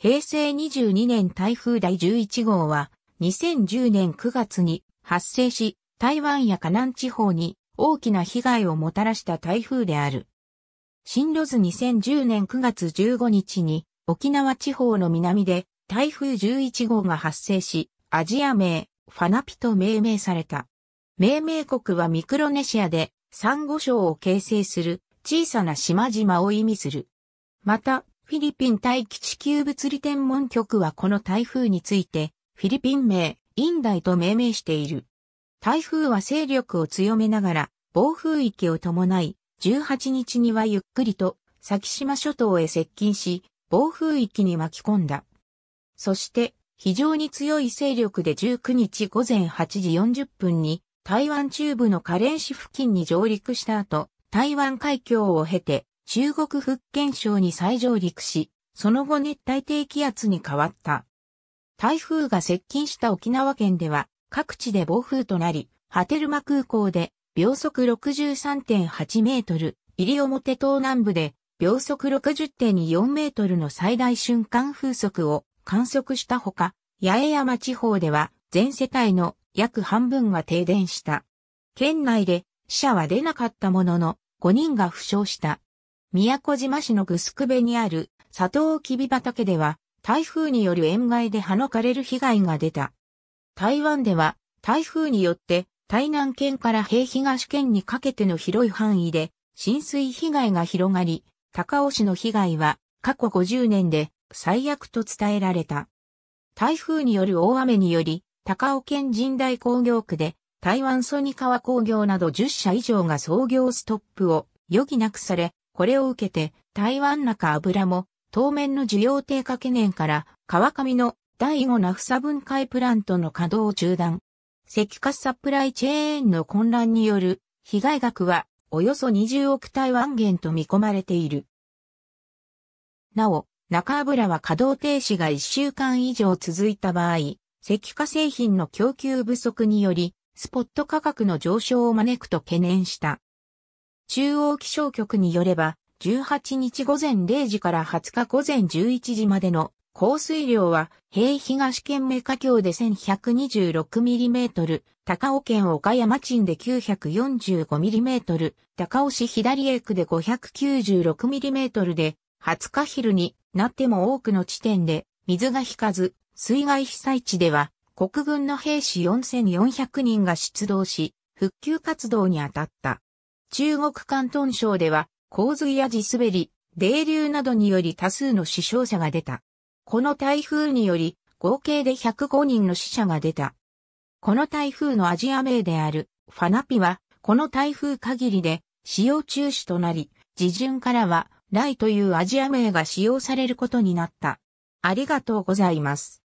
平成22年台風第11号は、2010年9月に発生し、台湾や河南地方に大きな被害をもたらした台風である。進路図2010年9月15日に沖縄地方の南で台風11号が発生し、アジア名、ファナピと命名された。命名国はミクロネシアで、サンゴ礁を形成する小さな島々を意味する。また、フィリピン大気地球物理天文局はこの台風について、フィリピン名、インダイと命名している。台風は勢力を強めながら、暴風域を伴い、18日にはゆっくりと、先島諸島へ接近し、暴風域に巻き込んだ。そして、非常に強い勢力で19日午前8時40分に、台湾中部のカレン市付近に上陸した後、台湾海峡を経て、中国福建省に再上陸し、その後熱帯低気圧に変わった。台風が接近した沖縄県では各地で暴風となり、波照間空港で秒速63.8メートル、西表東南部で秒速60.4メートルの最大瞬間風速を観測したほか、八重山地方では全世帯の約半分が停電した。県内で死者は出なかったものの5人が負傷した。宮古島市のグスクベにある佐藤きび畑では台風による塩害で葉の枯れる被害が出た。台湾では台風によって台南県から平東県にかけての広い範囲で浸水被害が広がり、高尾市の被害は過去50年で最悪と伝えられた。台風による大雨により高尾県神代工業区で台湾ソニカワ工業など10社以上が創業ストップを余儀なくされ、これを受けて、台湾中油も、当面の需要低下懸念から、川上の第5ナフサ分解プラントの稼働を中断。石化サプライチェーンの混乱による被害額はおよそ20億台湾元と見込まれている。なお、中油は稼働停止が1週間以上続いた場合、石化製品の供給不足により、スポット価格の上昇を招くと懸念した。中央気象局によれば、18日午前0時から20日午前11時までの降水量は、平東県目下郷で 1126mm、高尾県岡山鎮で 945mm、高尾市左江区で 596mm で、20日昼になっても多くの地点で水が引かず、水害被災地では国軍の兵士4400人が出動し、復旧活動に当たった。中国関東省では、洪水や地滑り、泥流などにより多数の死傷者が出た。この台風により、合計で105人の死者が出た。この台風のアジア名である、ファナピは、この台風限りで、使用中止となり、自順からは、ライというアジア名が使用されることになった。ありがとうございます。